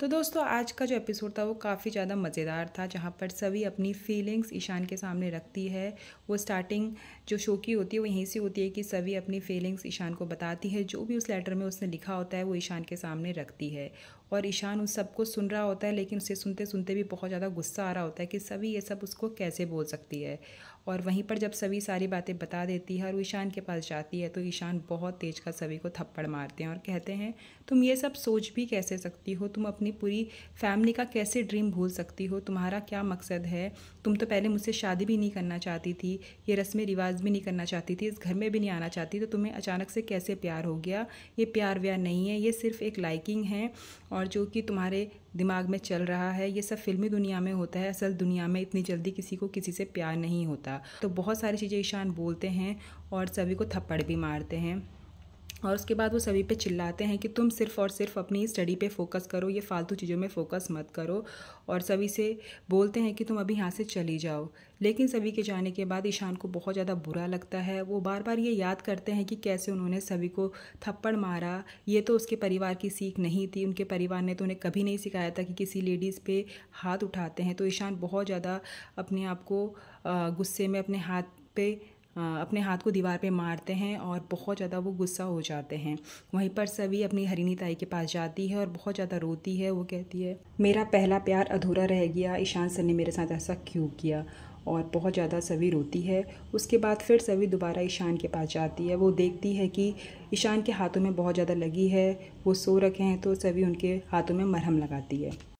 तो दोस्तों आज का जो एपिसोड था वो काफ़ी ज़्यादा मज़ेदार था जहाँ पर सभी अपनी फीलिंग्स ईशान के सामने रखती है वो स्टार्टिंग जो शो की होती है वो यहीं से होती है कि सभी अपनी फीलिंग्स ईशान को बताती है जो भी उस लेटर में उसने लिखा होता है वो ईशान के सामने रखती है और ईशान उस सबको सुन रहा होता है लेकिन उसे सुनते सुनते भी बहुत ज़्यादा गुस्सा आ रहा होता है कि सभी ये सब उसको कैसे बोल सकती है और वहीं पर जब सभी सारी बातें बता देती है और ईशान के पास जाती है तो ईशान बहुत तेज का सभी को थप्पड़ मारते हैं और कहते हैं तुम ये सब सोच भी कैसे सकती हो तुम अपनी अपनी पूरी फैमिली का कैसे ड्रीम भूल सकती हो तुम्हारा क्या मकसद है तुम तो पहले मुझसे शादी भी नहीं करना चाहती थी ये रस्में रिवाज भी नहीं करना चाहती थी इस घर में भी नहीं आना चाहती तो तुम्हें अचानक से कैसे प्यार हो गया ये प्यार व्यार नहीं है ये सिर्फ एक लाइकिंग है और जो कि तुम्हारे दिमाग में चल रहा है ये सब फिल्मी दुनिया में होता है असल दुनिया में इतनी जल्दी किसी को किसी से प्यार नहीं होता तो बहुत सारी चीज़ें ईशान बोलते हैं और सभी को थप्पड़ भी मारते हैं और उसके बाद वो सभी पे चिल्लाते हैं कि तुम सिर्फ और सिर्फ अपनी स्टडी पे फोकस करो ये फालतू चीज़ों में फोकस मत करो और सभी से बोलते हैं कि तुम अभी यहाँ से चली जाओ लेकिन सभी के जाने के बाद ईशान को बहुत ज़्यादा बुरा लगता है वो बार बार ये याद करते हैं कि कैसे उन्होंने सभी को थप्पड़ मारा ये तो उसके परिवार की सीख नहीं थी उनके परिवार ने तो उन्हें कभी नहीं सिखाया था कि किसी लेडीज़ पे हाथ उठाते हैं तो ईशान बहुत ज़्यादा अपने आप को गुस्से में अपने हाथ पे अपने हाथ को दीवार पे मारते हैं और बहुत ज़्यादा वो गुस्सा हो जाते हैं वहीं पर सभी अपनी हरिनी ताई के पास जाती है और बहुत ज़्यादा रोती है वो कहती है मेरा पहला प्यार अधूरा रह गया ईशान सर ने मेरे साथ ऐसा क्यों किया और बहुत ज़्यादा सभी रोती है उसके बाद फिर सभी दोबारा ईशान के पास जाती है वो देखती है कि ईशान के हाथों में बहुत ज़्यादा लगी है वो सो रखे हैं तो सभी उनके हाथों में मरहम लगाती है